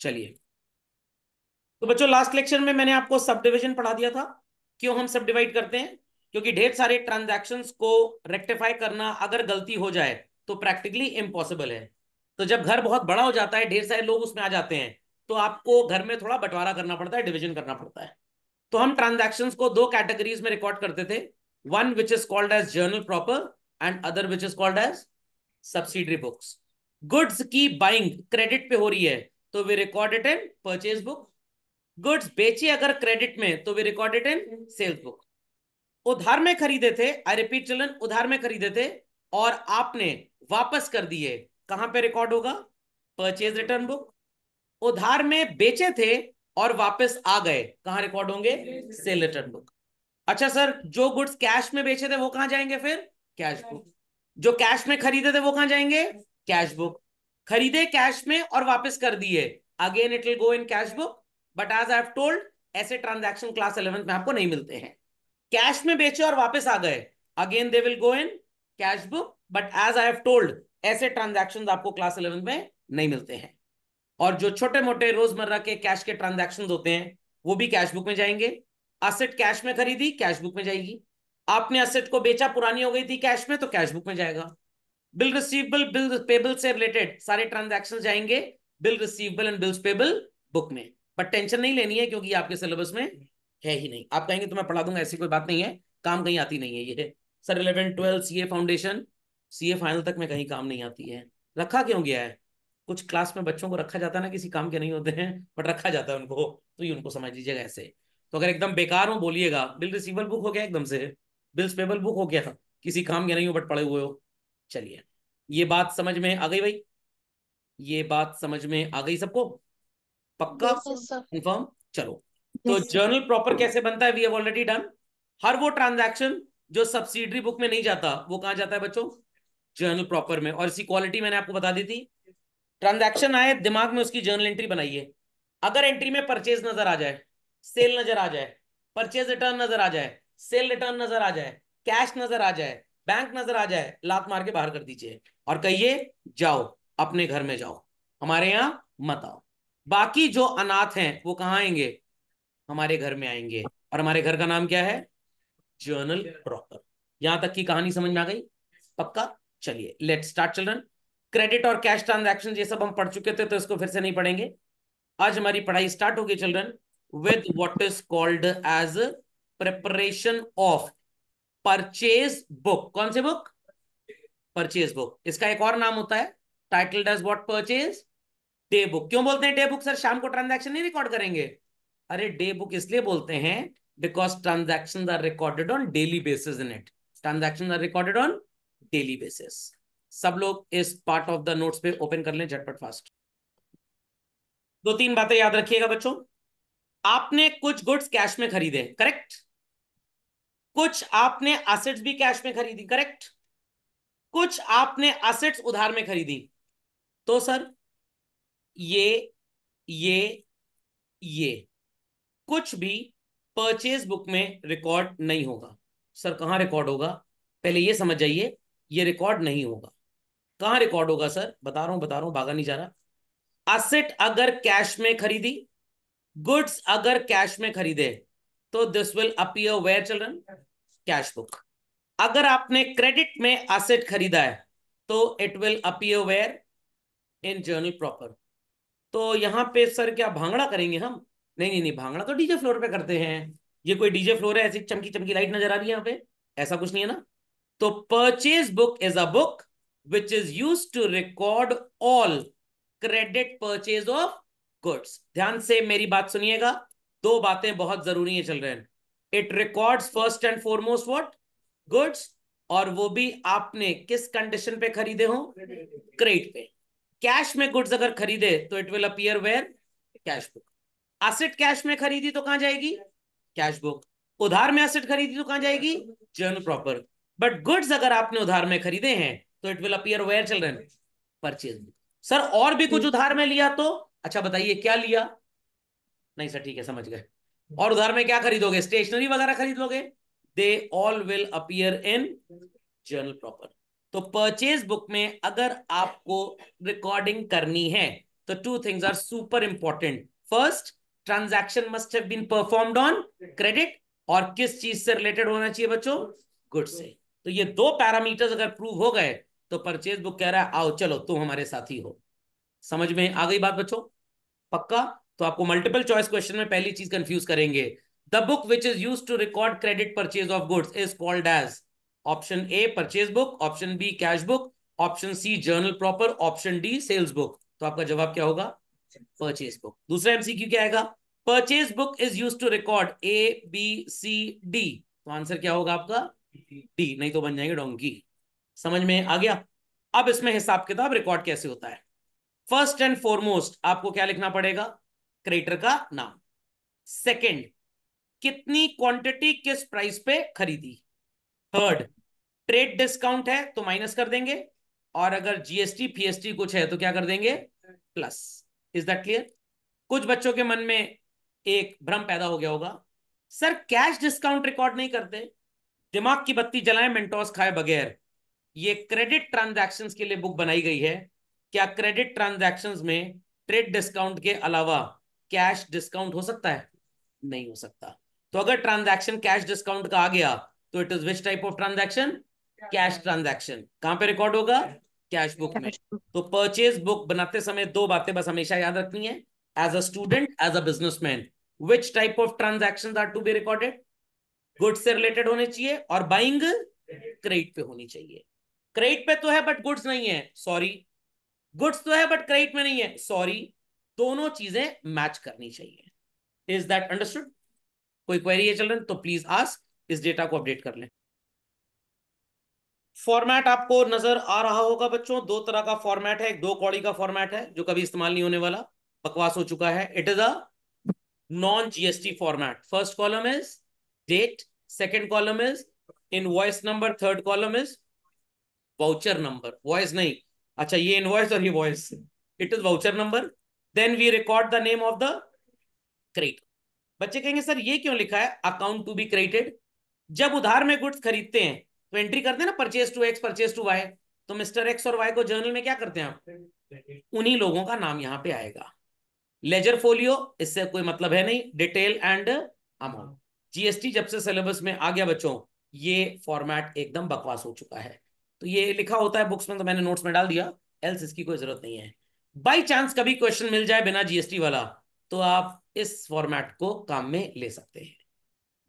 चलिए तो बच्चों लास्ट लेक्चर में मैंने आपको सब डिविजन पढ़ा दिया था क्यों हम सब डिवाइड करते हैं क्योंकि ढेर सारे ट्रांजेक्शन को रेक्टिफाई करना अगर गलती हो जाए तो प्रैक्टिकली इम्पॉसिबल है तो जब घर बहुत बड़ा हो जाता है ढेर सारे लोग उसमें आ जाते हैं तो आपको घर में थोड़ा बंटवारा करना पड़ता है डिविजन करना पड़ता है तो हम ट्रांजेक्शन को दो कैटेगरीज में रिकॉर्ड करते थे one which is called as journal proper and other which is called as subsidiary books goods की बाइंग क्रेडिट पे हो रही है तो we recorded in purchase book goods बेची अगर क्रेडिट में तो we recorded in sales book उधार में खरीदे थे आई रिपीट चिल्ड्रन उधार में खरीदे थे और आपने वापस कर दिए कहां पे रिकॉर्ड होगा परचेज रिटर्न बुक उधार में बेचे थे और वापस आ गए कहा रिकॉर्ड होंगे सेल रिटर्न बुक अच्छा सर जो गुड्स कैश में बेचे थे वो कहां जाएंगे फिर कैश बुक जो कैश में खरीदे थे वो कहां जाएंगे कैश बुक खरीदे कैश में और वापस कर दिए again it will go in cash book but as I told ऐसे ट्रांजैक्शन क्लास इलेवेंथ में आपको नहीं मिलते हैं कैश में बेचे और वापस आ गए again they will go in cash book but as I told ऐसे ट्रांजैक्शन आपको क्लास इलेवेंथ में नहीं मिलते हैं और जो छोटे मोटे रोजमर्रा के कैश के ट्रांजेक्शन होते हैं वो भी कैश बुक में जाएंगे असेट कैश में खरीदी कैश बुक में जाएगी आपने असेट को बेचा पुरानी हो गई थी कैश में तो कैश बुक में जाएगा बिल रिसीवेबल बिल पेबल से रिलेटेड सारे ट्रांजेक्शन जाएंगे bill receivable and bills payable book में बट टेंशन नहीं लेनी है क्योंकि आपके सिलेबस में है ही नहीं आप कहेंगे तो मैं पढ़ा दूंगा ऐसी कोई बात नहीं है काम कहीं आती नहीं है ये sir eleven twelfth C foundation C final तक में कहीं काम नहीं आती है रखा क्यों गया है कुछ क्लास में बच्चों को रखा जाता है ना किसी काम के नहीं होते हैं बट रखा जाता है उनको तो ये उनको समझ लीजिएगा ऐसे तो अगर एकदम बेकार हो बोलिएगा बिल रिसीवल बुक हो गया एकदम से बिल्स पेबल बुक हो गया किसी काम के नहीं हो बट पड़े हुए हो चलिए ये बात समझ में आ गई भाई ये बात समझ में आ गई सबको पक्का कंफर्म चलो तो जर्नल प्रॉपर कैसे बनता है वी हैव ऑलरेडी डन हर वो ट्रांजैक्शन जो सब्सिडरी बुक में नहीं जाता वो कहां जाता है बच्चों जर्नल प्रॉपर में और इसी क्वालिटी मैंने आपको बता दी थी ट्रांजैक्शन आए दिमाग में उसकी जर्नल एंट्री बनाइए अगर एंट्री में परचेज नजर आ जाए सेल नजर आ जाए परचेज रिटर्न नजर आ जाए सेल रिटर्न नजर आ जाए कैश नजर आ जाए बैंक नजर आ जाए लात मार के बाहर कर दीजिए और कहिए जाओ अपने घर में जाओ हमारे यहाँ मत आओ बाकी जो अनाथ हैं वो कहाँ आएंगे हमारे घर में आएंगे और हमारे घर का नाम क्या है जर्नल प्रॉपर यहां तक की कहानी समझ में आ गई पक्का चलिए लेट स्टार्ट चिल्ड्रन क्रेडिट और कैश ट्रांजेक्शन ये सब हम पढ़ चुके थे तो इसको फिर से नहीं पढ़ेंगे आज हमारी पढ़ाई स्टार्ट होगी children with what is called as preparation of purchase book कौन से बुक परचेज बुक इसका एक और नाम होता है title does what purchase day book क्यों बोलते हैं डे बुक सर शाम को ट्रांजैक्शन नहीं रिकॉर्ड करेंगे अरे डे बुक इसलिए बोलते हैं because transaction are recorded on daily basis in it transaction are recorded on daily basis सब लोग इस पार्ट ऑफ द नोट्स पे ओपन कर लें झटपट फास्ट दो तीन बातें याद रखिएगा बच्चों आपने कुछ गुड्स कैश में खरीदे करेक्ट कुछ आपने एसेट्स भी कैश में खरीदी करेक्ट कुछ आपने एसेट्स उधार में खरीदी तो सर ये ये ये कुछ भी परचेज बुक में रिकॉर्ड नहीं होगा सर कहां रिकॉर्ड होगा पहले ये समझ जाइए ये रिकॉर्ड नहीं होगा कहां रिकॉर्ड होगा सर बता रहा हूं बता रहा हूं भागा नहीं जा रहा असेट अगर कैश में खरीदी गुड्स अगर कैश में खरीदे तो this will appear where children cash book अगर आपने क्रेडिट में एसेट खरीदा है तो it will appear where in journal proper तो यहाँ पे सर क्या भांगड़ा करेंगे हम नहीं नहीं नहीं भांगड़ा तो डीजे फ्लोर पे करते हैं ये कोई डीजे फ्लोर है ऐसी चमकी चमकी लाइट नजर आ रही है यहाँ पे ऐसा कुछ नहीं है ना तो purchase book is a book which is use to record all credit purchase of goods ध्यान से मेरी बात सुनिएगा दो बातें बहुत जरूरी है children it records first and foremost what goods और वो भी आपने किस कंडीशन पे खरीदे हो क्रेडिट पे कैश में गुड्स अगर खरीदे तो it will appear where cash book asset cash में खरीदी तो कहां जाएगी कैश बुक उधार में एसेट खरीदी तो कहां जाएगी जर्नल प्रॉपर बट गुड्स अगर आपने उधार में खरीदे हैं तो it will appear where children purchase book sir और भी कुछ उधार में लिया तो अच्छा बताइए क्या लिया नहीं सर ठीक है समझ गए और उधार में क्या खरीदोगे स्टेशनरी वगैरह खरीद लोगे they all will appear in journal proper तो परचेज बुक में अगर आपको रिकॉर्डिंग करनी है तो two things are super important first transaction must have been performed on credit और किस चीज से रिलेटेड होना चाहिए बच्चों गुड से तो ये दो पैरामीटर्स अगर प्रूव हो गए तो परचेज बुक कह रहा है आओ चलो तुम हमारे साथी हो समझ में आ गई बात बच्चों पक्का तो आपको मल्टीपल चॉइस क्वेश्चन में पहली चीज कंफ्यूज करेंगे the book which is use to record credit purchase of goods is called as option A purchase book option B cash book option C journal proper option D sales book तो आपका जवाब क्या होगा purchase book दूसरा MCQ क्या आएगा purchase book is use to record A B C D तो answer क्या होगा आपका डी नहीं तो बन जाएंगे डोंकी समझ में आ गया अब इसमें हिसाब किताब रिकॉर्ड कैसे होता है फर्स्ट एंड फॉरमोस्ट आपको क्या लिखना पड़ेगा क्रेटर का नाम सेकंड कितनी क्वांटिटी किस प्राइस पे खरीदी थर्ड ट्रेड डिस्काउंट है तो माइनस कर देंगे और अगर जीएसटी फीएसटी कुछ है तो क्या कर देंगे प्लस इज दैट क्लियर कुछ बच्चों के मन में एक भ्रम पैदा हो गया होगा सर कैश डिस्काउंट रिकॉर्ड नहीं करते दिमाग की बत्ती जलाएं मेंटोस खाए बगैर ये क्रेडिट ट्रांजैक्शंस के लिए बुक बनाई गई है क्या क्रेडिट ट्रांजैक्शंस में ट्रेड डिस्काउंट के अलावा कैश डिस्काउंट हो सकता है नहीं हो सकता तो अगर ट्रांजैक्शन कैश डिस्काउंट का आ गया तो it is which type of transaction cash transaction कहां पे रिकॉर्ड होगा कैश बुक में तो परचेज बुक बनाते समय दो बातें बस हमेशा याद रखनी है as a student as a businessman which type of transaction are to be recorded goods से रिलेटेड होने चाहिए और बाइंग क्रेडिट पे होनी चाहिए क्रेडिट पे तो है बट गुड्स नहीं है सॉरी गुड्स तो है बट क्रेडिट में नहीं है सॉरी दोनों चीजें मैच करनी चाहिए इज दैट अंडरस्टूड कोई क्वेरी है चिल्ड्रन तो प्लीज आस्क इस डेटा को अपडेट कर लें फॉर्मेट आपको नजर आ रहा होगा बच्चों दो तरह का फॉर्मेट है एक दो कौड़ी का फॉर्मेट है जो कभी इस्तेमाल नहीं होने वाला बकवास हो चुका है it is a non GST format first column is date second column is voice number third column is voucher number voice नहीं अच्छा ये वॉइस और ये voice it is voucher number then we record the name of the crate बच्चे कहेंगे sir ये क्यों लिखा है अकाउंट टू बी क्रेडिटेड जब उधार में गुड्स खरीदते हैं तो एंट्री करते हैं ना purchase to X purchase to Y तो मिस्टर एक्स और वाई को जर्नल में क्या करते हैं आप उन्हीं लोगों का नाम यहाँ पे आएगा लेजर फोलियो इससे कोई मतलब है नहीं डिटेल एंड अमाउंट जीएसटी जब से सिलेबस में आ गया बच्चों ये फॉर्मेट एकदम बकवास हो चुका है तो ये लिखा होता है बुक्स में तो मैंने नोट्स में डाल दिया एल्स इसकी कोई जरूरत नहीं है बाई चांस कभी क्वेश्चन मिल जाए बिना जीएसटी वाला तो आप इस फॉर्मेट को काम में ले सकते हैं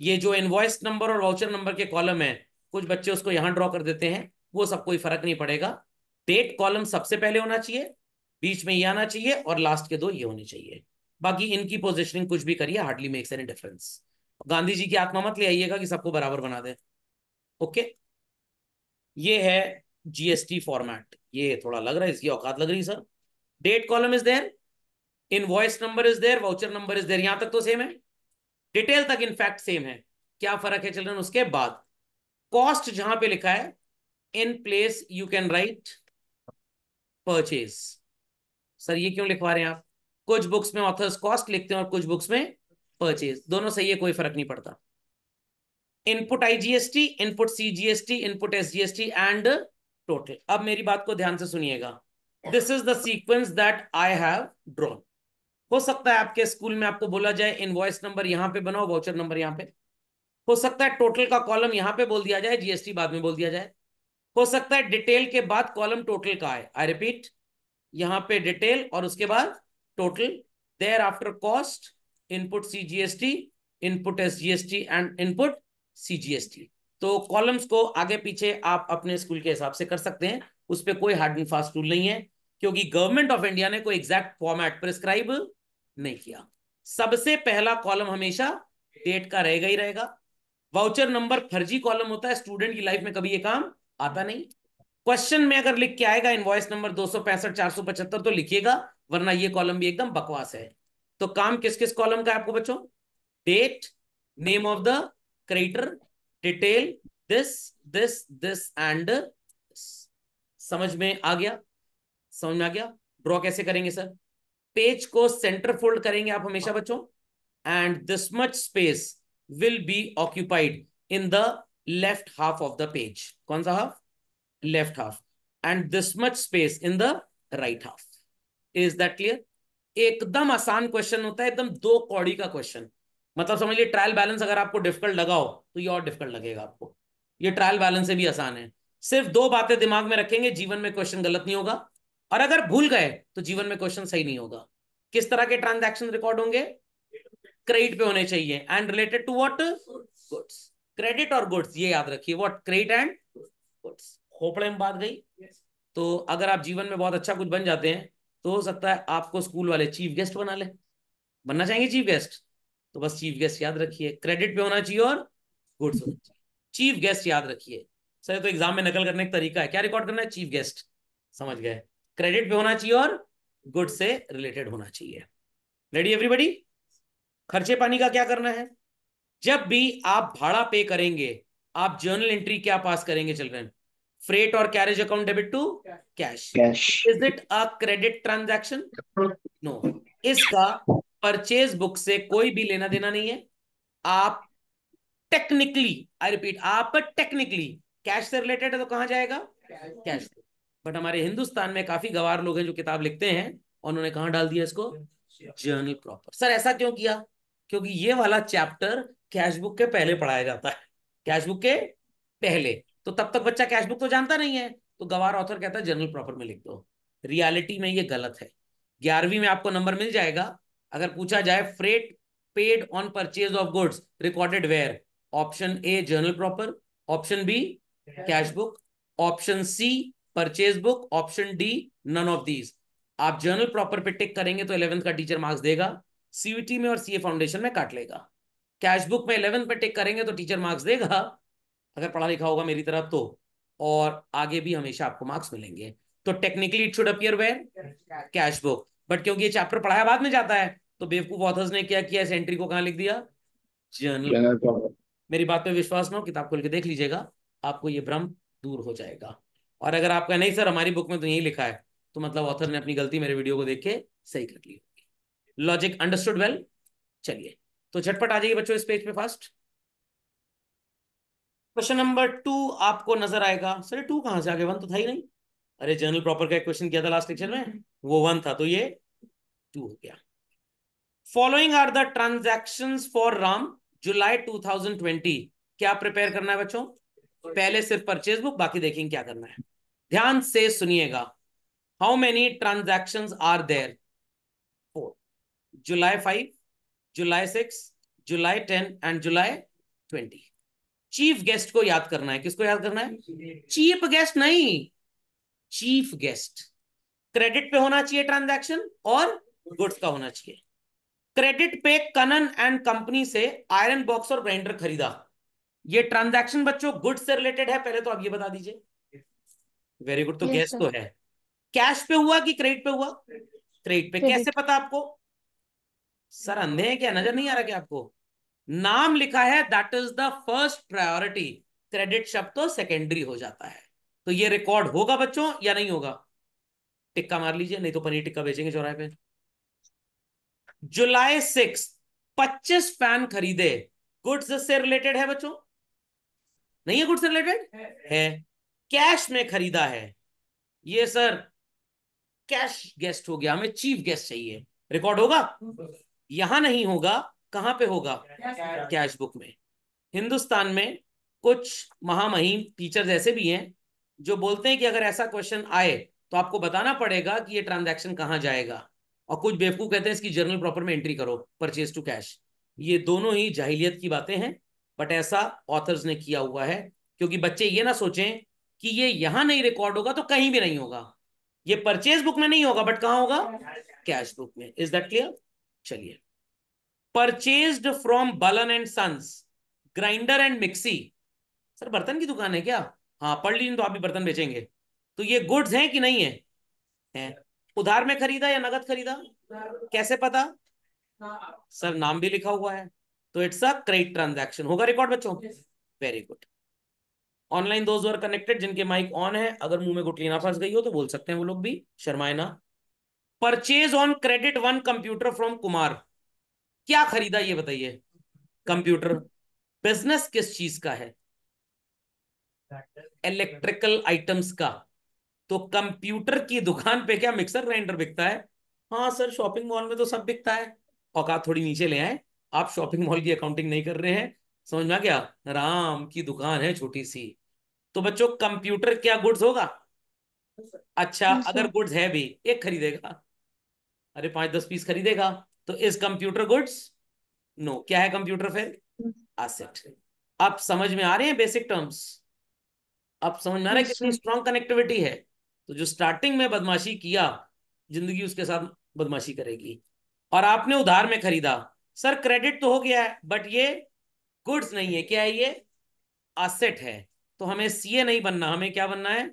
ये जो इनवॉइस नंबर और वाउचर नंबर के कॉलम है कुछ बच्चे उसको यहां ड्रॉ कर देते हैं वो सब कोई फर्क नहीं पड़ेगा डेट कॉलम सबसे पहले होना चाहिए बीच में ये आना चाहिए और लास्ट के दो ये होने चाहिए बाकी इनकी पोजिशनिंग कुछ भी करिए hardly makes any difference Gandhi ji की आत्मा मत ले आइएगा कि सबको बराबर बना दे ओके ये है जीएसटी फॉर्मेट ये थोड़ा लग रहा है इसकी औकात लग रही sir date column is there voice number is there voucher number is there यहां तक तो सेम है डिटेल तक इनफैक्ट सेम है क्या फर्क है चिल्ड्रन उसके बाद कॉस्ट जहां पे लिखा है in place you can write purchase sir ये क्यों लिखवा रहे हैं आप कुछ बुक्स में ऑथर्स कॉस्ट लिखते हैं और कुछ बुक्स में परचेज दोनों सही है कोई फर्क नहीं पड़ता input IGST input CGST input SGST and total अब मेरी बात को ध्यान से सुनिएगा this is the sequence that I have drawn हो सकता है आपके स्कूल में आपको बोला जाए इनवॉइस नंबर यहां पे बनाओ वाउचर नंबर यहां पे हो सकता है टोटल का कॉलम यहां पे बोल दिया जाए जीएसटी बाद में बोल दिया जाए हो सकता है डिटेल के बाद कॉलम टोटल का है आई रिपीट यहां पे डिटेल और उसके बाद total there after cost input CGST input SGST and input CGST तो कॉलम्स को आगे पीछे आप अपने स्कूल के हिसाब से कर सकते हैं उस पर कोई हार्ड एंड फास्ट रूल नहीं है क्योंकि गवर्नमेंट ऑफ इंडिया ने कोई एग्जैक्ट फॉर्मेट प्रिस्क्राइब नहीं किया सबसे पहला कॉलम हमेशा डेट का रहेगा ही रहेगा वाउचर नंबर फर्जी कॉलम होता है स्टूडेंट की लाइफ में कभी ये काम आता नहीं क्वेश्चन में अगर लिख के आएगा इनवॉइस नंबर दो सौ पैंसठ चार सौ पचहत्तर तो लिखिएगा वरना ये कॉलम भी एकदम बकवास है तो काम किस किस कॉलम का है आपको बच्चों date name of the creditor detail this this this and समझ में आ गया समझ में आ गया ड्रॉ कैसे करेंगे सर पेज को सेंटर फोल्ड करेंगे आप हमेशा हाँ। बच्चों and this much space will be occupied in the left half of the page कौन सा half left half and this much space in the right half is that clear एकदम आसान क्वेश्चन होता है एकदम दो कौड़ी का क्वेश्चन मतलब समझ लीजिए ट्रायल बैलेंस अगर आपको डिफिकल्ट लगा हो तो ये और डिफिकल्ट लगेगा आपको ये ट्रायल बैलेंस से भी आसान है सिर्फ दो बातें दिमाग में रखेंगे जीवन में क्वेश्चन गलत नहीं होगा और अगर भूल गए तो जीवन में क्वेश्चन सही नहीं होगा किस तरह के ट्रांजैक्शन रिकॉर्ड होंगे क्रेडिट पे होने चाहिए and related to what goods credit और गुड्स ये याद रखिए व्हाट क्रेडिट एंड गुड्स खोपड़े में बात गई yes. तो अगर आप जीवन में बहुत अच्छा कुछ बन जाते हैं तो हो सकता है आपको स्कूल वाले चीफ गेस्ट बना ले बनना चाहेंगे चीफ गेस्ट तो बस चीफ गेस्ट याद रखिए क्रेडिट पे होना चाहिए और गुड्स होना चाहिए चीफ गेस्ट याद रखिए सर तो एग्जाम में नकल करने का तरीका है क्या रिकॉर्ड करना है चीफ गेस्ट समझ गए क्रेडिट पे होना चाहिए और गुड से रिलेटेड होना चाहिए रेडी एवरीबडी खर्चे पानी का क्या करना है जब भी आप भाड़ा पे करेंगे आप जर्नल एंट्री क्या पास करेंगे चिल्ड्रेन फ्रेट और carriage account debit to cash is it a credit transaction no इसका परचेज बुक से कोई भी लेना देना नहीं है आप टेक्निकली आई रिपीट आप टेक्निकली कैश से रिलेटेड है तो कहाँ जाएगा कैश बट हमारे हिंदुस्तान में काफी गवार लोग हैं जो किताब लिखते हैं और उन्होंने कहा डाल दिया इसको जर्नल प्रॉपर सर ऐसा क्यों किया क्योंकि ये वाला चैप्टर कैश बुक के पहले पढ़ाया जाता है कैश बुक के पहले तो तब तक बच्चा कैश बुक तो जानता नहीं है तो गवार ऑथर कहता है जर्नल प्रॉपर में लिख दो रियालिटी में ये गलत है ग्यारहवीं में आपको नंबर मिल जाएगा अगर पूछा जाए freight paid on purchase of goods recorded where option A journal proper option B cash book option C purchase book option D none of these आप जर्नल प्रॉपर पे टिक करेंगे तो इलेवेंथ का टीचर मार्क्स देगा CUT में और CA foundation में काट लेगा कैश बुक में इलेवेंथ पे टिक करेंगे तो टीचर मार्क्स देगा अगर पढ़ा लिखा होगा मेरी तरफ तो और आगे भी हमेशा आपको मार्क्स मिलेंगे तो technically it should appear where cash book but क्योंकि ये चैप्टर पढ़ाया बाद में जाता है तो बेवकूफ ऑथर्स ने क्या किया इस एंट्री को कहा लिख दिया जर्नल मेरी बात पे विश्वास ना हो किताब खोल के देख लीजिएगा आपको ये भ्रम दूर हो जाएगा और अगर आपका नहीं सर हमारी बुक में तो यही लिखा है तो मतलब ऑथर ने अपनी गलती मेरे वीडियो को देख के सही कर ली होगी लॉजिक अंडरस्टूड वेल चलिए तो झटपट आ जाइए बच्चों इस पेज पे फास्ट क्वेश्चन नंबर टू आपको नजर आएगा सर टू कहां से आगे वन तो था ही नहीं अरे जनरल प्रॉपर का क्वेश्चन किया था लास्ट लेक्चर में वो वन था तो ये टू हो गया following are the transaction for Ram July two क्या प्रिपेयर करना है बच्चों पहले सिर्फ परचेज बुक बाकी देखेंगे क्या करना है ध्यान से सुनिएगा how many transaction are there four July five July six July ten and July twenty chief guest को याद करना है किसको याद करना है चीफ गेस्ट नहीं चीफ गेस्ट क्रेडिट पे होना चाहिए ट्रांजैक्शन और गुड्स का होना चाहिए क्रेडिट पे कनन एंड कंपनी से आयरन बॉक्स और ग्राइंडर खरीदा ये ट्रांजैक्शन बच्चों गुड्स से रिलेटेड है पहले तो आप ये बता दीजिए वेरी गुड तो गैस तो है कैश पे हुआ कि क्रेडिट पे हुआ क्रेडिट पे कैसे पता आपको सर अंधे हैं क्या नजर नहीं आ रहा क्या आपको नाम लिखा है that is the first priority credit शब्द तो सेकेंडरी हो जाता है तो ये रिकॉर्ड होगा बच्चों या नहीं होगा टिक्का मार लीजिए नहीं तो पनीर टिक्का बेचेंगे चौराहे पे जुलाई सिक्स पच्चीस फैन खरीदे गुड्स से रिलेटेड है बच्चों नहीं है गुड्स रिलेटेड है कैश में खरीदा है ये सर कैश गेस्ट हो गया हमें चीफ गेस्ट चाहिए रिकॉर्ड होगा यहां नहीं होगा कहां पे होगा कैश बुक में हिंदुस्तान में कुछ महामहिम टीचर्स ऐसे भी हैं जो बोलते हैं कि अगर ऐसा क्वेश्चन आए तो आपको बताना पड़ेगा कि ये ट्रांजैक्शन कहाँ जाएगा और कुछ बेवकूफ कहते हैं इसकी जर्नल प्रॉपर में एंट्री करो परचेज टू कैश ये दोनों ही जाहिलियत की बातें हैं बट ऐसा ऑथर्स ने किया हुआ है क्योंकि बच्चे ये ना सोचें कि ये यहां नहीं रिकॉर्ड होगा तो कहीं भी नहीं होगा ये परचेज बुक में नहीं होगा बट कहा होगा कैश बुक में इज दैट क्लियर चलिए purchase from Balan and sons grinder and mixie sir बर्तन की दुकान है क्या हाँ पढ़ लीजिए तो आप भी बर्तन बेचेंगे तो ये गुड्स हैं कि नहीं है, है? उधार में खरीदा या नगद खरीदा कैसे पता हाँ, सर नाम भी लिखा हुआ है तो इट्स अ क्रेडिट ट्रांजैक्शन होगा रिकॉर्ड बच्चों very good online those were connected जिनके माइक ऑन है अगर मुंह में गुटली ना फंस गई हो तो बोल सकते हैं वो लोग भी शर्माए ना purchase on credit one computer from Kumar क्या खरीदा ये बताइए कंप्यूटर बिजनेस किस चीज का है इलेक्ट्रिकल आइटम्स का तो कंप्यूटर की दुकान पे क्या मिक्सर ग्राइंडर बिकता है हाँ सर शॉपिंग मॉल में तो सब बिकता है औकात थोड़ी नीचे ले आए आप शॉपिंग मॉल की अकाउंटिंग नहीं कर रहे हैं समझ में क्या राम की दुकान है छोटी सी तो बच्चों कंप्यूटर क्या गुड्स होगा अच्छा, अच्छा। अगर गुड्स है भी एक खरीदेगा अरे पांच दस पीस खरीदेगा तो इस कंप्यूटर गुड्स नो क्या है कंप्यूटर फिर एसेट hmm. आप समझ में आ रहे हैं बेसिक टर्म्स आप समझ में आ रहे हैं कितनी स्ट्रॉन्ग कनेक्टिविटी है तो जो स्टार्टिंग में बदमाशी किया जिंदगी उसके साथ बदमाशी करेगी और आपने उधार में खरीदा सर क्रेडिट तो हो गया है बट ये गुड्स नहीं है क्या है ये असेट है तो हमें सीए नहीं बनना हमें क्या बनना है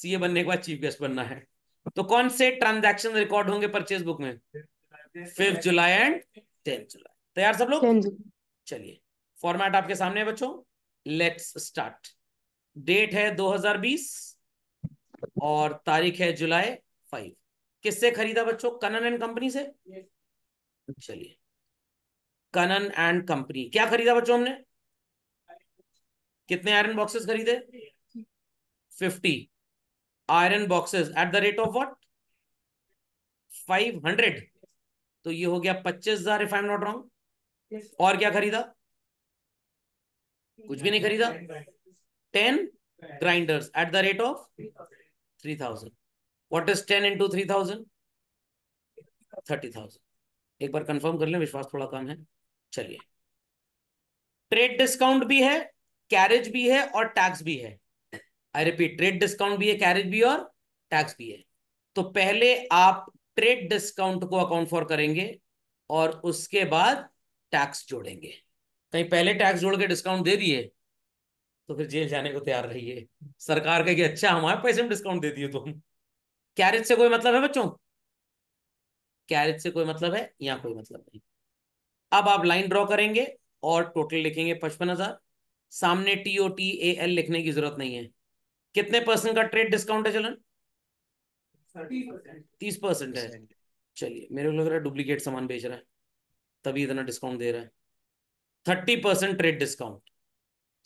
सीए बनने के बाद चीफ गेस्ट बनना है तो कौन से ट्रांजैक्शन रिकॉर्ड होंगे परचेज बुक में fifth July and tenth July तैयार सब लोग चलिए फॉर्मेट आपके सामने है बच्चों लेट्स स्टार्ट डेट है 2020 और तारीख है जुलाई फाइव किससे खरीदा बच्चों कनन एंड कंपनी से चलिए कनन एंड कंपनी क्या खरीदा बच्चों हमने कितने आयरन बॉक्सेस खरीदे fifty iron boxes at the rate of what five hundred तो ये हो गया पच्चीस हजार if I am not wrong और क्या खरीदा कुछ भी नहीं खरीदा ten grinders at the rate of three thousand what is ten into three thousand thirty thousand एक बार कंफर्म कर लें विश्वास थोड़ा कम है चलिए ट्रेड डिस्काउंट भी है कैरेज भी है और टैक्स भी है आई रिपीट ट्रेड डिस्काउंट भी है कैरेज भी और टैक्स भी है तो पहले आप ट्रेड डिस्काउंट को अकाउंट फॉर करेंगे और उसके बाद टैक्स जोड़ेंगे कहीं पहले टैक्स जोड़ के डिस्काउंट दे दिए तो फिर जेल जाने को तैयार रहिए सरकार कह अच्छा हमारे पैसे में डिस्काउंट दे दिए तुम कैरेज से कोई मतलब है बच्चों कैरेज से कोई मतलब है या कोई मतलब नहीं अब आप लाइन ड्रॉ करेंगे और टोटल लिखेंगे पचपन हजार सामने T O T A L लिखने की जरूरत नहीं है कितने परसेंट का ट्रेड डिस्काउंट है चलन तीस परसेंट है चलिए मेरे को लग रहा है डुप्लीकेट सामान बेच रहा है तभी इतना डिस्काउंट दे रहा है थर्टी परसेंट ट्रेड डिस्काउंट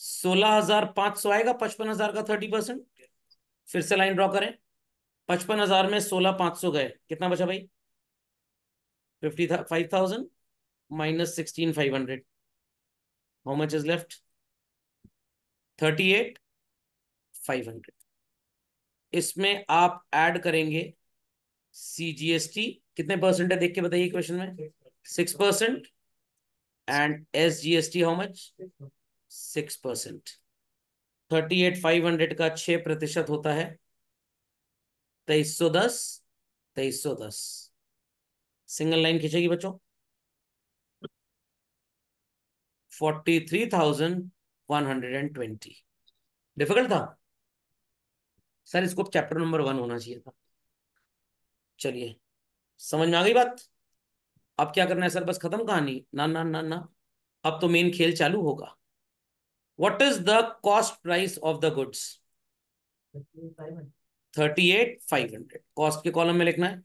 सोलह हजार पांच सौ आएगा पचपन हजार का थर्टी परसेंट फिर से लाइन ड्रॉ करें पचपन हजार में सोलह पांच सौ गए कितना बचा भाई fifty five thousand minus is How much is left? Hundred इसमें आप ऐड करेंगे सीजीएसटी कितने परसेंट है देख के बताइए क्वेश्चन में six percent and S G S T how much six percent thirty eight five hundred का छह प्रतिशत होता है तेईस सौ दस तेईस सौ दस सिंगल लाइन खींचेगी बच्चों ट्वेंटी डिफिकल्ट था सर इसको चैप्टर नंबर वन होना चाहिए था चलिए समझ में आ गई बात अब क्या करना है सर बस खत्म कहानी ना ना ना ना अब तो मेन खेल चालू होगा what is the cost price of the goods thirty eight five hundred cost के कॉलम में लिखना है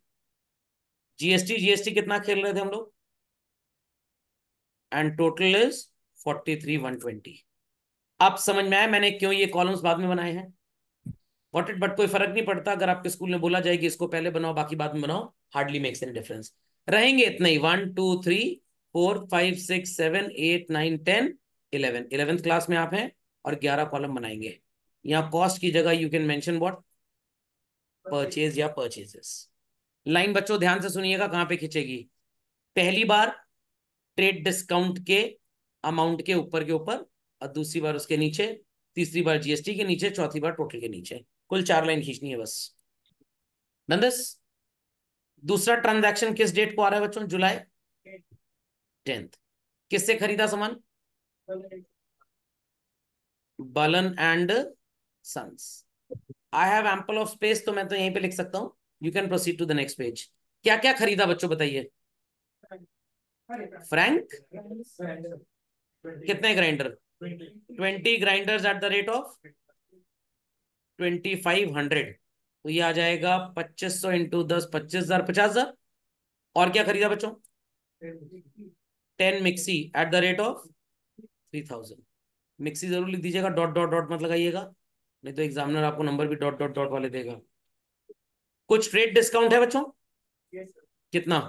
जीएसटी जीएसटी कितना खेल रहे थे हम लोग and total is forty three one twenty आप समझ में आए मैंने क्यों ये कॉलम्स बाद में बनाए हैं वॉट इट बट कोई फर्क नहीं पड़ता अगर आपके स्कूल में बोला जाएगी इसको पहले बनाओ बाकी बाद में बनाओ हार्डली मेक्स एनी डिफरेंस रहेंगे इतना ही one two three four five six seven eight nine ten eleven eleventh class में आप हैं और ग्यारह कॉलम बनाएंगे यहाँ कॉस्ट की जगह you can mention what purchase या परचेजेस लाइन बच्चों ध्यान से सुनिएगा कहाँ पे खींचेगी पहली बार ट्रेड डिस्काउंट के अमाउंट के ऊपर के ऊपर और दूसरी बार उसके नीचे तीसरी बार जीएसटी के नीचे चौथी बार टोटल के नीचे कुल चार लाइन खींचनी है बस नंदस दूसरा ट्रांजैक्शन किस डेट को आ रहा है बच्चों जुलाई टेंथ किससे खरीदा सामान Balan and sons I have ample of space तो मैं तो यहीं पे लिख सकता हूँ you can proceed to the next page क्या क्या खरीदा बच्चों बताइए फ्रैंक कितने grinder twenty grinders at the rate of twenty five hundred तो ये आ जाएगा पच्चीस सौ इंटू दस पच्चीस हजार पचास हजार और क्या खरीदा बच्चों ten mixie at the rate of three thousand mixie जरूर लिख दीजिएगा डॉट डॉट डॉट मत लगाइएगा नहीं तो एग्जामिनर आपको नंबर भी डॉट डॉट डॉट वाले देगा कुछ रेट डिस्काउंट है बच्चों yes, कितना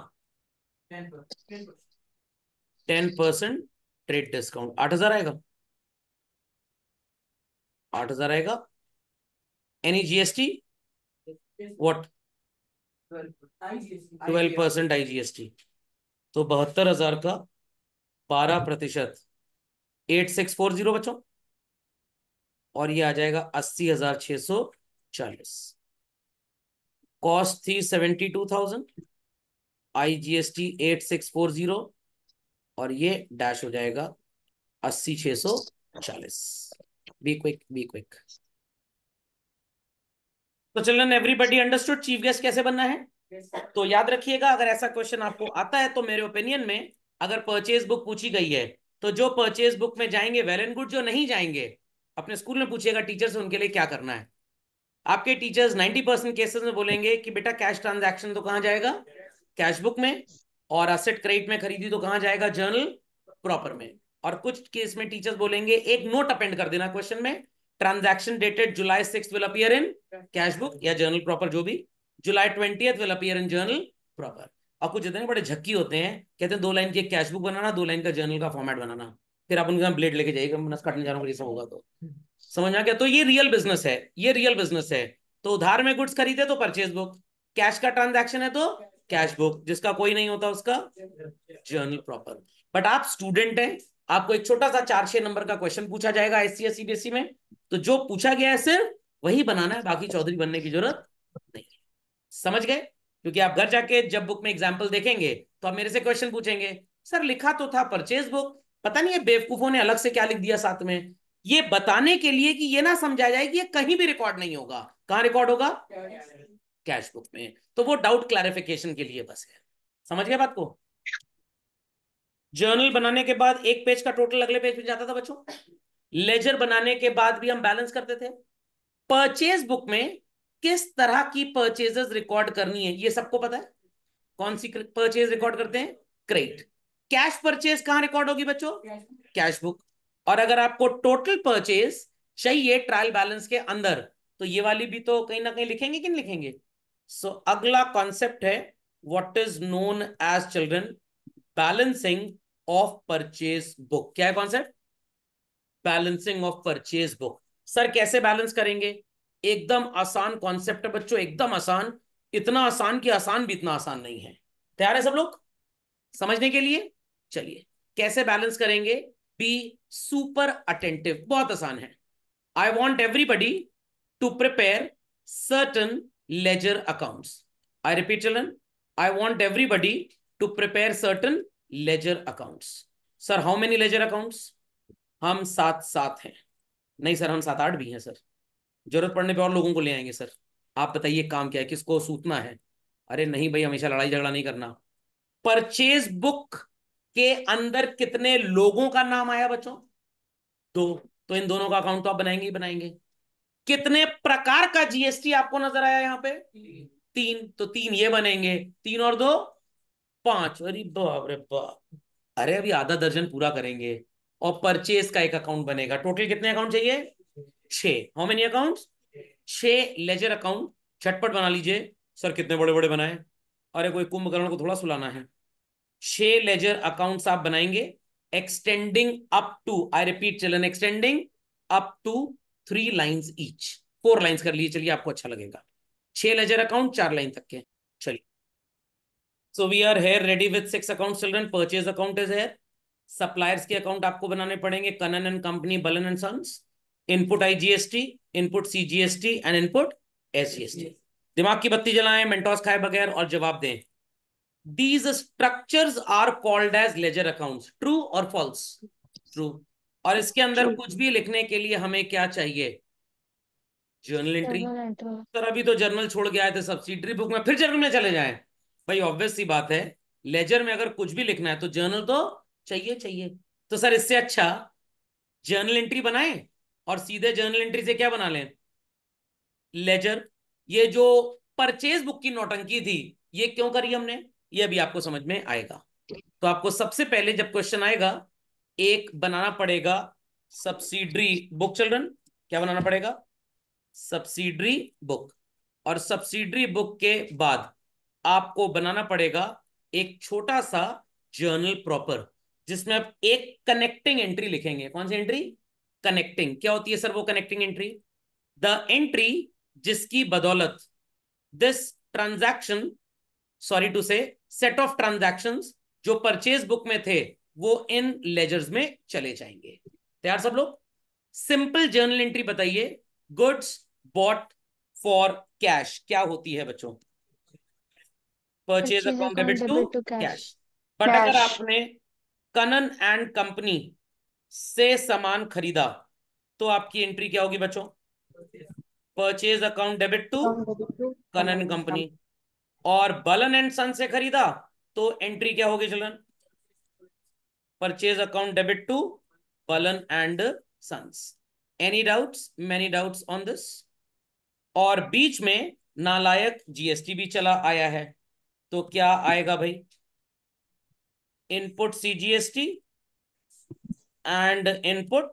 टेन परसेंट ट्रेड डिस्काउंट आठ हजार आएगा आठ हजार आएगा any GST what twelve percent I GST तो बहत्तर हजार का बारह प्रतिशत एट सिक्स फोर जीरो बच्चों और ये आ जाएगा अस्सी हजार छह सौ चालीस कॉस्ट थी seventy two thousand I G S T eight six four zero और ये डैश हो जाएगा अस्सी छह सौ चालीस बी क्विक बी क्विक तो चलन एवरीबडी अंडरस्टूड चीफ गेस्ट कैसे बनना है तो याद रखिएगा अगर ऐसा क्वेश्चन आपको आता है तो मेरे ओपिनियन में अगर परचेज बुक पूछी गई है तो जो परचेज बुक में जाएंगे वेल एंड गुड जो नहीं जाएंगे अपने स्कूल में पूछिएगा टीचर से उनके लिए क्या करना है आपके टीचर्स 90 परसेंट केसेस में बोलेंगे कि बेटा कैश ट्रांजैक्शन तो कहाँ जाएगा कैश बुक में और असेट क्रेडिट में खरीदी तो कहां जाएगा जर्नल प्रॉपर में और कुछ केस में टीचर्स बोलेंगे एक नोट अपेंड कर देना क्वेश्चन में transaction dated July six will appear in cash book या जर्नल प्रॉपर जो भी July twenty will appear in journal proper और कुछ इतने बड़े झक्की होते हैं कहते हैं दो लाइन की कैश बुक बनाना दो लाइन का जर्नल का फॉर्मेट बनाना फिर आप उनके ब्लेड लेके जाइएगा नस जा रहा हूँ होगा तो समझ आ गया तो ये रियल बिजनेस है ये रियल बिजनेस है तो उधार में गुड्स खरीदे तो परचेज बुक कैश का ट्रांजेक्शन है तो कैश बुक जिसका कोई नहीं होता उसका जर्नल प्रॉपर बट आप स्टूडेंट हैं आपको एक छोटा सा चार छह नंबर का क्वेश्चन पूछा जाएगा एससी या सीबीएसई में तो जो पूछा गया है सिर्फ वही बनाना है बाकी चौधरी बनने की जरूरत नहीं है समझ गए क्योंकि आप घर जाके जब बुक में एग्जाम्पल देखेंगे तो आप मेरे से क्वेश्चन पूछेंगे सर लिखा तो था परचेज बुक पता नहीं है बेवकूफों ने अलग से क्या लिख दिया साथ में ये बताने के लिए कि ये ना समझा जाए कि ये कहीं भी रिकॉर्ड नहीं होगा कहाँ रिकॉर्ड होगा कैश बुक में तो वो डाउट क्लैरिफिकेशन के लिए बस है समझ गया बात को जर्नल बनाने के बाद एक पेज का टोटल अगले पेज में जाता था बच्चों लेजर बनाने के बाद भी हम बैलेंस करते थे परचेज बुक में किस तरह की परचेजेस रिकॉर्ड करनी है ये सबको पता है कौन सी परचेज रिकॉर्ड करते हैं क्रेडिट कैश परचेज कहां रिकॉर्ड होगी बच्चों कैश बुक और अगर आपको टोटल परचेज चाहिए ट्रायल बैलेंस के अंदर तो ये वाली भी तो कहीं ना कहीं लिखेंगे कि नहीं लिखेंगे सो so, अगला कॉन्सेप्ट है what is known as children balancing of purchase book क्या है concept balancing of purchase book sir कैसे बैलेंस करेंगे एकदम आसान कॉन्सेप्ट है बच्चों एकदम आसान इतना आसान कि आसान भी इतना आसान नहीं है तैयार है सब लोग समझने के लिए चलिए कैसे बैलेंस करेंगे बी सुपर अटेंटिव बहुत आसान है I want everybody to prepare certain ledger accounts. I repeat, children, I want everybody to prepare certain ledger accounts. Sir, how many ledger accounts? हम सात सात हैं नहीं सर हम सात आठ भी हैं सर जरूरत पड़ने पे और लोगों को ले आएंगे सर आप बताइए काम क्या है किसको सूतना है अरे नहीं भाई हमेशा लड़ाई झगड़ा नहीं करना परचेज बुक के अंदर कितने लोगों का नाम आया बच्चों दो तो इन दोनों का अकाउंट तो आप बनाएंगे ही बनाएंगे कितने प्रकार का जीएसटी आपको नजर आया यहाँ पे तीन तो तीन ये बनेंगे तीन और दो पांच अरे बाप रे बाप अरे अभी आधा दर्जन पूरा करेंगे और परचेज का एक अकाउंट बनेगा टोटल कितने अकाउंट चाहिए छे हाउ मेनी अकाउंट छ लेजर अकाउंट छटपट बना लीजिए सर कितने बड़े बड़े बनाए अरे कोई कुंभकर्ण को थोड़ा सुलाना है छह लेजर अकाउंट्स आप बनाएंगे extending up to I repeat चलन extending up to three lines each four lines कर लिए चलिए आपको अच्छा लगेगा छह लेजर अकाउंट चार लाइन तक के चलिए so we are here ready with six account children purchase account is here suppliers के अकाउंट आपको बनाने पड़ेंगे Kanan and company Balan and sons input IGST input CGST and input SGST दिमाग की बत्ती जलाएं मेंटोस खाए बगैर और जवाब दें these structures are called as ledger accounts true और फॉल्स ट्रू और इसके अंदर कुछ भी लिखने के लिए हमें क्या चाहिए जर्नल एंट्री सर अभी तो जर्नल छोड़ गया है सब्सिडरी बुक में फिर जर्नल में चले जाए भाई ऑब्वियस सी बात है लेजर में अगर कुछ भी लिखना है तो जर्नल तो चाहिए चाहिए तो सर इससे अच्छा जर्नल एंट्री बनाए और सीधे जर्नल एंट्री से क्या बना लें लेजर ये जो परचेज बुक की नोटंकी थी ये क्यों करी हमने ये अभी आपको समझ में आएगा तो आपको सबसे पहले जब क्वेश्चन आएगा एक बनाना पड़ेगा सब्सिडरी बुक चिल्ड्रन क्या बनाना पड़ेगा सब्सिडरी बुक और सब्सिडरी बुक के बाद आपको बनाना पड़ेगा एक छोटा सा जर्नल प्रॉपर जिसमें आप एक कनेक्टिंग एंट्री लिखेंगे कौन सी एंट्री कनेक्टिंग क्या होती है सर वो कनेक्टिंग एंट्री द एंट्री जिसकी बदौलत this transaction sorry to say set of transactions जो परचेज बुक में थे वो इन लेजर्स में चले जाएंगे तैयार सब लोग सिंपल जर्नल एंट्री बताइए गुड्स बॉट फॉर कैश क्या होती है बच्चों purchase account debit to cash but अगर आपने कनन एंड कंपनी से सामान खरीदा तो आपकी एंट्री क्या होगी बच्चों purchase account debit to Kanan company और बलन एंड सन से खरीदा तो एंट्री क्या होगी चलन purchase account debit to Balan and Sons. Any doubts? Many doubts on this? और बीच में नालायक जीएसटी भी चला आया है तो क्या आएगा भाई input CGST and input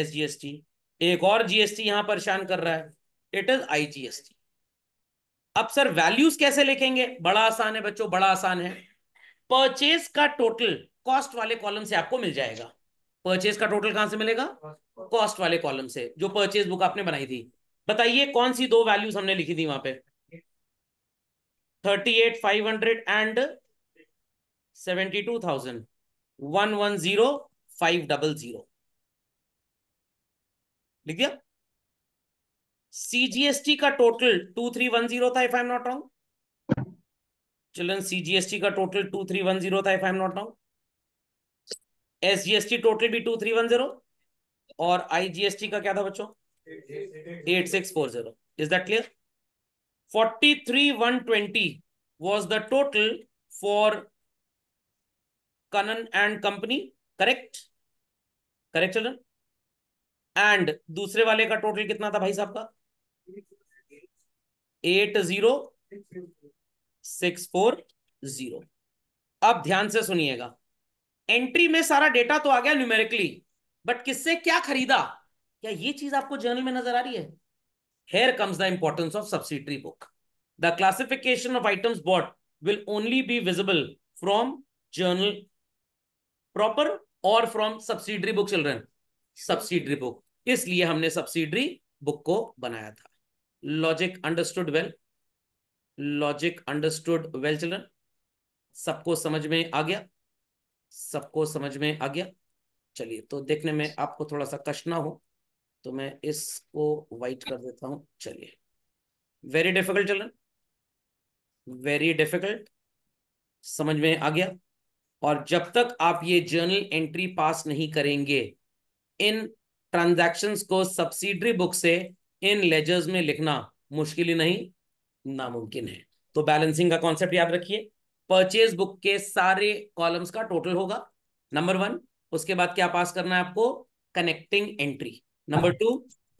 SGST एक और जीएसटी यहां परेशान कर रहा है इट इज आईजीएसटी अब सर वैल्यूज कैसे लिखेंगे बड़ा आसान है बच्चों बड़ा आसान है परचेज का टोटल कॉस्ट वाले कॉलम से आपको मिल जाएगा परचेज का टोटल कहां से मिलेगा कॉस्ट वाले कॉलम से जो परचेज बुक आपने बनाई थी बताइए कौन सी दो वैल्यूज हमने लिखी थी वहां पे thirty eight five hundred and seventy two thousand one one zero five double zero लिख दिया सीजीएसटी का total two three one zero था if I am not wrong चलन सीजीएसटी का total two three one zero था if I am not wrong S T total भी two three one zero और I T का क्या था बच्चों eight six four zero is that clear forty three one twenty was the total for Kanan and company correct correct चलन and दूसरे वाले का टोटल कितना था भाई साहब का eight zero six four zero अब ध्यान से सुनिएगा एंट्री में सारा डेटा तो आ गया न्यूमेरिकली बट किससे क्या खरीदा क्या ये चीज आपको जर्नल में नजर आ रही है here comes the importance of subsidiary book the classification of items bought will only be visible from journal proper और from subsidiary book children subsidiary book इसलिए हमने सब्सिडरी बुक को बनाया था logic understood well logic understood well children सबको समझ में आ गया सबको समझ में आ गया चलिए तो देखने में आपको थोड़ा सा कष्ट ना हो तो मैं इसको वाइट कर देता हूं चलिए वेरी डिफिकल्ट चलन वेरी डिफिकल्ट समझ में आ गया और जब तक आप ये जर्नल एंट्री पास नहीं करेंगे इन ट्रांजैक्शंस को सब्सिडरी बुक से इन लेजर्स में लिखना मुश्किल ही नहीं नामुमकिन है तो बैलेंसिंग का कॉन्सेप्ट याद रखिए परचेज बुक के सारे कॉलम्स का टोटल होगा नंबर वन उसके बाद क्या पास करना है आपको कनेक्टिंग एंट्री नंबर टू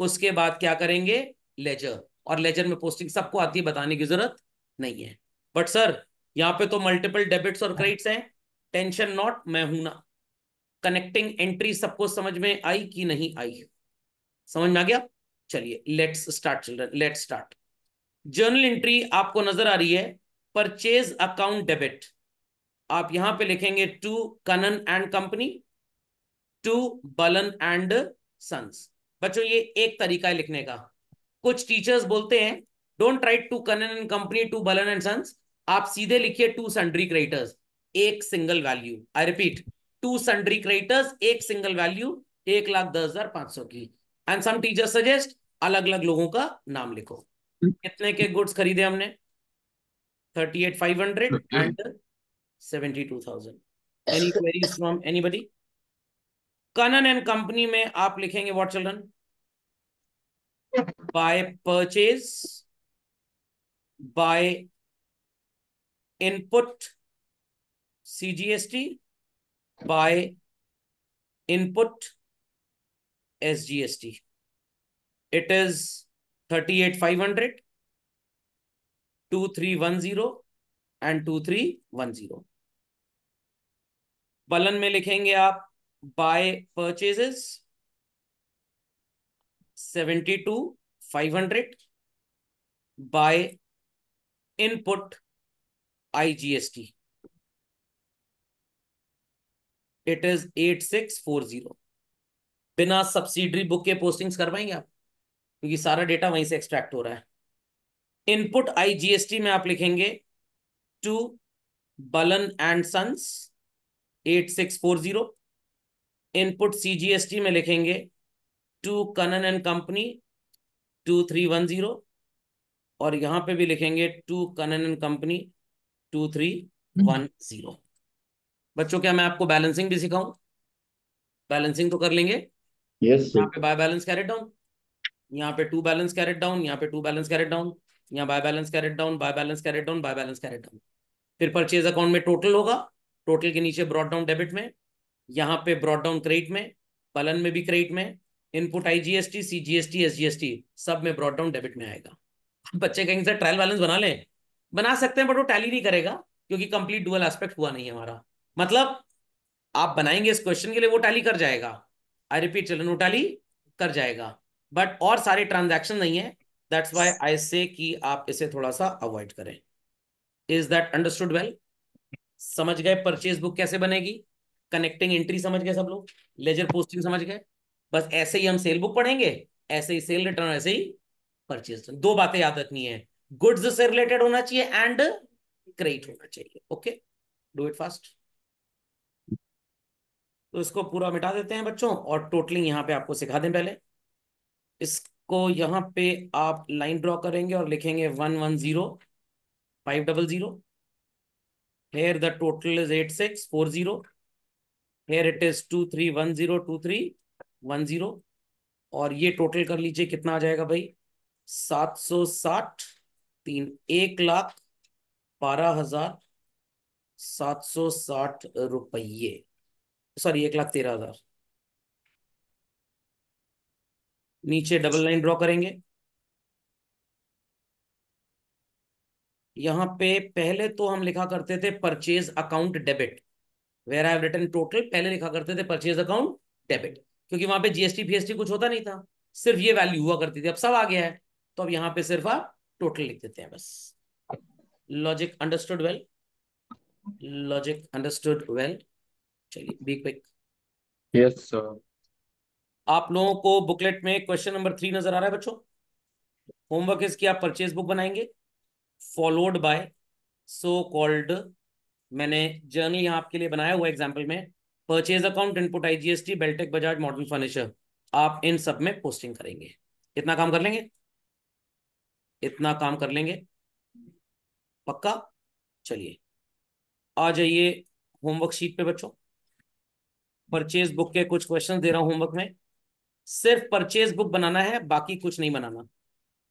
उसके बाद क्या करेंगे लेजर और लेजर में पोस्टिंग सबको आती है बताने की जरूरत नहीं है बट सर यहाँ पे तो मल्टीपल डेबिट्स और क्रेडिट्स हैं टेंशन नॉट मैं हूं ना कनेक्टिंग एंट्री सबको समझ में आई कि नहीं आई समझ में आ गया चलिए let's start children let's start journal entry आपको नजर आ रही है परचेज अकाउंट डेबिट आप यहां पे लिखेंगे to Kanan and company to Balan and sons बच्चों ये एक तरीका है लिखने का कुछ टीचर्स बोलते हैं don't write to Kanan and company to Balan and sons आप सीधे लिखिए टू सन्ड्री क्रेडिटर्स एक single value I repeat to sundry creditors एक सिंगल वैल्यू एक लाख दस हजार पांच सौ की एंड सम टीचर सजेस्ट अलग अलग लोगों का नाम लिखो कितने के गुड्स खरीदे हमने 38500 and 72000 any queries from anybody Kanan and company में आप लिखेंगे what children by purchase by input C G S T by input S S G T it is thirty eight five hundred two three one zero and two three one zero Balan में लिखेंगे आप by purchases seventy two five hundred by input IGST it is eight six four zero बिना subsidiary book के postings करवाएंगे आप क्योंकि सारा data वहीं से एक्सट्रैक्ट हो रहा है इनपुट आई जीएसटी में आप लिखेंगे to Balan and sons eight six four zero input CGST में लिखेंगे to Kanan and company two three one zero और यहां पे भी लिखेंगे to Kanan and company two three one zero बच्चों क्या मैं आपको बैलेंसिंग भी सिखाऊं बैलेंसिंग तो कर लेंगे यस yes, पे बाय बैलेंस कैरेट डाउन यहाँ पे टू बैलेंस कैरेट डाउन यहाँ पे टू बैलेंस कैरेट डाउन यहाँ by balance carried down by balance carried down by balance carried down फिर परचेज अकाउंट में टोटल होगा टोटल के नीचे ब्रॉड डाउन डेबिट में यहाँ पे ब्रॉड डाउन क्रेडिट में पलन में भी क्रेडिट में इनपुट जी सीजीएसटी एसजीएसटी सब में ब्रॉड डाउन डेबिट में आएगा बच्चे कहेंगे सर ट्रायल बैलेंस बना ले बना सकते हैं बट वो टैली नहीं करेगा क्योंकि कंप्लीट डुअल एस्पेक्ट हुआ नहीं है हमारा मतलब आप बनाएंगे इस क्वेश्चन के लिए वो टैली कर जाएगा आई रिपीट चलो वो टैली कर जाएगा बट और सारे ट्रांजेक्शन नहीं है दैट्स वाई आई से कि आप इसे थोड़ा सा अवॉइड करें इज दैट अंडरस्टूड वेल समझ गए परचेज बुक कैसे बनेगी कनेक्टिंग एंट्री समझ गए सब लोग लेजर पोस्टिंग समझ गए बस ऐसे ही हम सेल बुक पढ़ेंगे ऐसे ही सेल रिटर्न ऐसे ही परचेज दो बातें याद रखनी है गुड्स से रिलेटेड होना चाहिए एंड क्रेडिट होना चाहिए ओके डू इट फास्ट तो इसको पूरा मिटा देते हैं बच्चों और टोटलिंग यहां पे आपको सिखा दें पहले इस को यहाँ पे आप लाइन ड्रॉ करेंगे और लिखेंगे one one zero five double zero here the total is eight six four zero here it is two three one zero two three one zero और ये टोटल कर लीजिए कितना आ जाएगा भाई सात सौ साठ तीन एक लाख बारह हजार सात सौ साठ रुपये सॉरी एक लाख तेरह हजार नीचे डबल लाइन ड्रॉ करेंगे यहां पे पहले तो हम लिखा करते थे purchase account debit where I return total पहले लिखा करते थे परचेज अकाउंट डेबिट क्योंकि वहां पे जीएसटी फीएसटी कुछ होता नहीं था सिर्फ ये वैल्यू हुआ करती थी अब सब आ गया है तो अब यहाँ पे सिर्फ आप टोटल लिख देते हैं बस logic understood well logic understood well चलिए बी क्विक यस सर आप लोगों को बुकलेट में क्वेश्चन नंबर थ्री नजर आ रहा है बच्चों होमवर्क इसकी आप परचेज बुक बनाएंगे फॉलोड बाय सो कॉल्ड मैंने जर्नी यहाँ आपके लिए बनाया हुआ एग्जाम्पल में purchase account input IGST Beltech Bajaj modern furniture आप इन सब में पोस्टिंग करेंगे इतना काम कर लेंगे इतना काम कर लेंगे पक्का चलिए आ जाइए होमवर्क शीट पे बच्चों परचेज बुक के कुछ क्वेश्चन दे रहा हूं होमवर्क में सिर्फ परचेज बुक बनाना है बाकी कुछ नहीं बनाना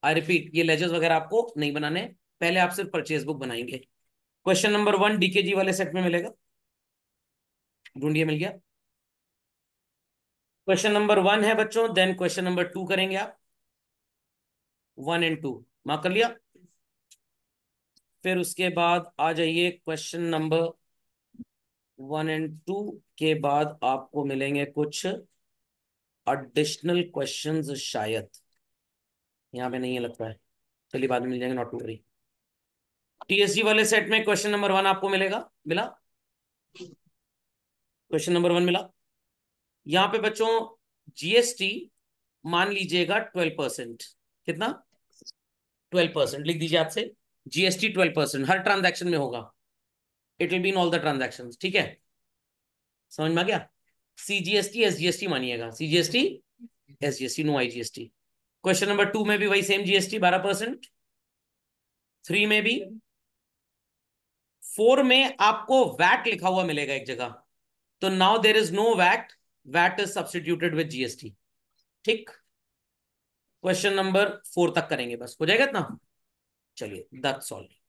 आई रिपीट ये लेजर्स वगैरह आपको नहीं बनाने पहले आप सिर्फ परचेज बुक बनाएंगे क्वेश्चन नंबर वन डीकेजी वाले सेट में मिलेगा ढूंढिए मिल गया क्वेश्चन नंबर वन है बच्चों देन क्वेश्चन नंबर टू करेंगे आप वन एंड टू मार्क कर लिया फिर उसके बाद आ जाइए question number one and two के बाद आपको मिलेंगे कुछ एडिशनल क्वेश्चन शायद यहाँ पे नहीं है लगता है चलिए बाद में मिल जाएंगे नॉट टू वरी टीएसजी वाले सेट में क्वेश्चन नंबर वन आपको मिलेगा मिला क्वेश्चन नंबर वन मिला यहां पे बच्चों जीएसटी मान लीजिएगा ट्वेल्व परसेंट कितना ट्वेल्व परसेंट लिख दीजिए आपसे जीएसटी ट्वेल्व परसेंट हर ट्रांजैक्शन में होगा it will be in all the transactions ठीक है समझ में आ गया C G S T S G S T मानिएगा C G S T S G S T no I G S T question number two में भी वही सेम जीएसटी बारह परसेंट थ्री में भी फोर में आपको वैट लिखा हुआ मिलेगा एक जगह तो now there is no VAT VAT is substituted with GST ठीक क्वेश्चन नंबर फोर तक करेंगे बस हो जाएगा इतना चलिए दैट्स ऑल